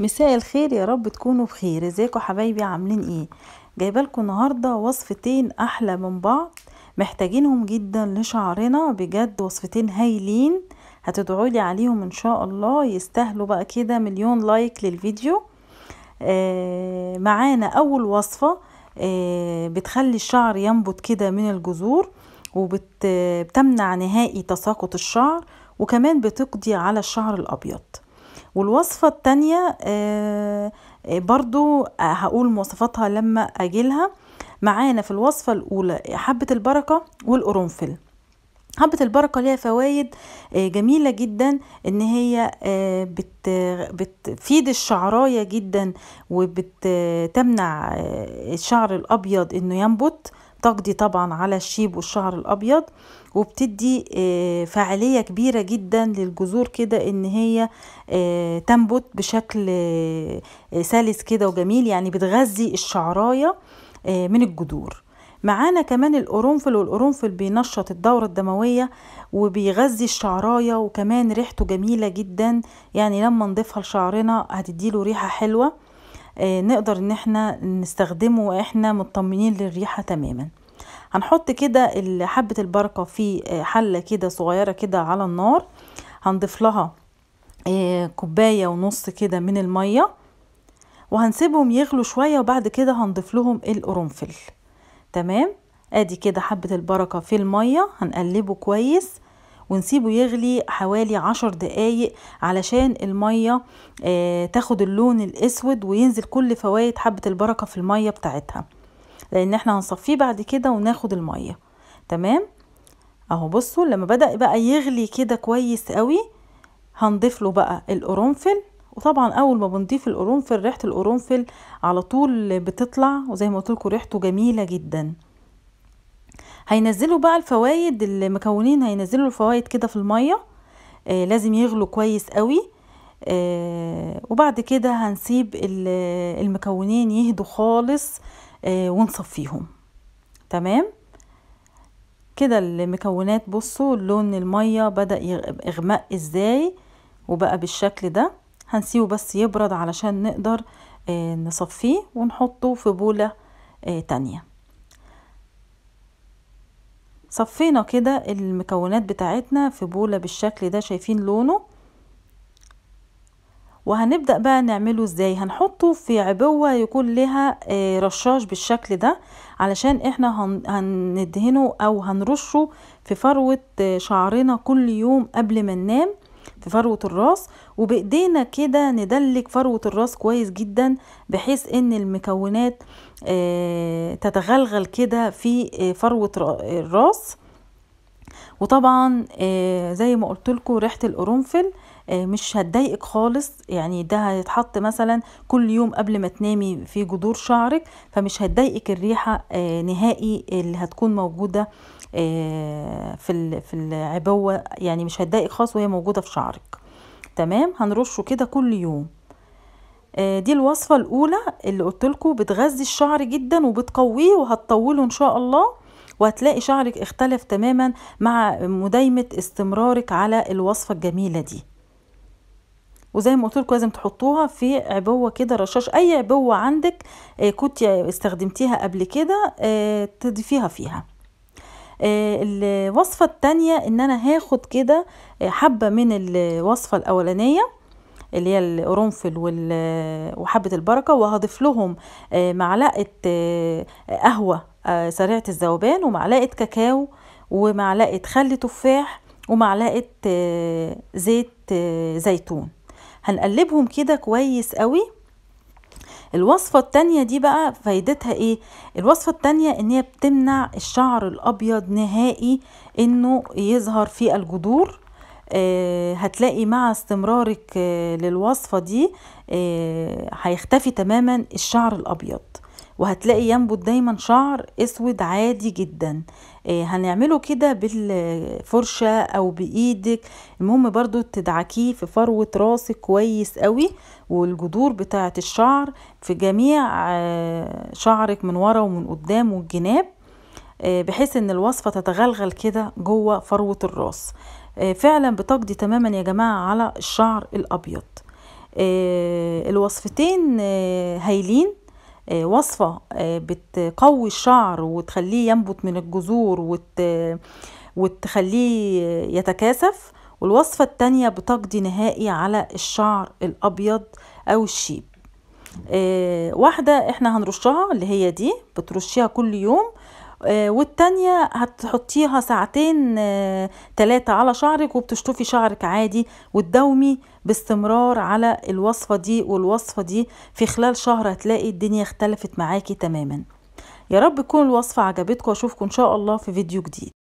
مساء الخير يا رب تكونوا بخير ازيكم حبايبي عاملين ايه جايبه لكم النهارده وصفتين احلى من بعض محتاجينهم جدا لشعرنا بجد وصفتين هايلين هتدعوا لي عليهم ان شاء الله يستاهلوا بقى كده مليون لايك للفيديو آه معانا اول وصفه آه بتخلي الشعر ينبت كده من الجذور وبتمنع نهائي تساقط الشعر وكمان بتقضي على الشعر الابيض والوصفة التانية آه، آه، برضو هقول مواصفاتها لما اجيلها معانا في الوصفة الاولى حبة البركة والقرنفل حبة البركة ليها فوائد آه، جميلة جدا ان هي بتفيد الشعراية جدا وبتمنع الشعر الابيض انه ينبت تقضي طبعا على الشيب والشعر الابيض وبتدي آه، فعالية كبيرة جدا للجذور كده ان هي آه، تنبت بشكل آه، سلس كده وجميل يعني بتغذي الشعراية من الجذور معانا كمان القرنفل والقرنفل بينشط الدورة الدموية وبيغذي الشعراية وكمان ريحته جميلة جدا يعني لما نضيفها لشعرنا هتديله ريحة حلوة آه، نقدر ان احنا نستخدمه واحنا مطمنين للريحة تماما هنحط كده حبة البركة في آه، حلة كده صغيرة كده على النار هنضيف لها آه، كوباية ونص كده من المية وهنسيبهم يغلوا شوية وبعد كده هنضيف لهم القرنفل تمام ادي كده حبة البركة في المية هنقلبه كويس ونسيبه يغلي حوالي عشر دقايق علشان المية آه، تاخد اللون الاسود وينزل كل فوائد حبة البركة في المية بتاعتها لان احنا هنصفيه بعد كده وناخد المية تمام اهو بصوا لما بدأ بقى يغلي كده كويس قوي هنضيف له بقى القرنفل وطبعا اول ما بنضيف القرنفل ريحه القرنفل على طول بتطلع وزي ما قلت لكم ريحته جميله جدا هينزلوا بقى الفوائد المكونين هينزلوا الفوائد كده في الميه آه لازم يغلوا كويس قوي آه وبعد كده هنسيب المكونين يهدوا خالص آه ونصفيهم تمام كده المكونات بصوا لون المية بدأ اغماء ازاي وبقى بالشكل ده هنسيبه بس يبرد علشان نقدر آه، نصفيه ونحطه في بولة آه، تانية صفينا كده المكونات بتاعتنا في بولة بالشكل ده شايفين لونه وهنبدأ بقى نعمله ازاي هنحطه في عبوة يكون لها آه، رشاش بالشكل ده علشان احنا هندهنه او هنرشه في فروة آه، شعرنا كل يوم قبل ما ننام في فروة الراس وبإيدينا كده ندلك فروة الراس كويس جدا بحيث ان المكونات آه، تتغلغل كده في آه، فروة الراس وطبعا آه، زي ما قلت لكم ريحه القرنفل آه، مش هتضايقك خالص يعني ده هيتحط مثلا كل يوم قبل ما تنامي في جذور شعرك فمش هتضايقك الريحه آه، نهائي اللي هتكون موجوده في في العبوه يعني مش هتضايقك خالص وهي موجوده في شعرك تمام هنرشه كده كل يوم دي الوصفة الأولى اللي قلت لكم بتغذي الشعر جدا وبتقويه وهتطوله إن شاء الله وهتلاقي شعرك اختلف تماما مع مدايمة استمرارك على الوصفة الجميلة دي وزي ما قلت لكم لازم تحطوها في عبوه كده رشاش اي عبوه عندك آه، كنت استخدمتيها قبل كده آه، تضيفيها فيها آه، الوصفه التانية ان انا هاخد كده حبه من الوصفه الاولانيه اللي هي القرنفل وحبه البركه وهضيف لهم آه، معلقه آه، قهوه آه، سريعه الذوبان ومعلقه كاكاو ومعلقه خل تفاح ومعلقه زيت زيتون هنقلبهم كده كويس قوي الوصفة التانية دي بقى فايدتها ايه الوصفة التانية ان هي بتمنع الشعر الابيض نهائي انه يظهر في الجذور آه، هتلاقي مع استمرارك آه، للوصفة دي آه، هيختفي تماما الشعر الأبيض وهتلاقي ينبت دايما شعر اسود عادي جدا هنعمله كده بالفرشة او بايدك المهم برضو تدعكيه في فروة راسك كويس قوي والجذور بتاعة الشعر في جميع شعرك من ورا ومن قدام والجناب بحيث ان الوصفة تتغلغل كده جوه فروة الراس آه، فعلا بتقضي تماما يا جماعة على الشعر الأبيض آه، الوصفتين آه، هايلين وصفة بتقوي الشعر وتخليه ينبت من الجذور وتخليه يتكاثف والوصفة التانية بتقضي نهائي على الشعر الأبيض أو الشيب واحدة احنا هنرشها اللي هي دي بترشيها كل يوم آه، والتانية هتحطيها ساعتين آه، تلاتة على شعرك وبتشطفي شعرك عادي وتداومي باستمرار على الوصفة دي والوصفة دي في خلال شهر هتلاقي الدنيا اختلفت معاكي تماما يا رب تكون الوصفة عجبتكم واشوفكم ان شاء الله في فيديو جديد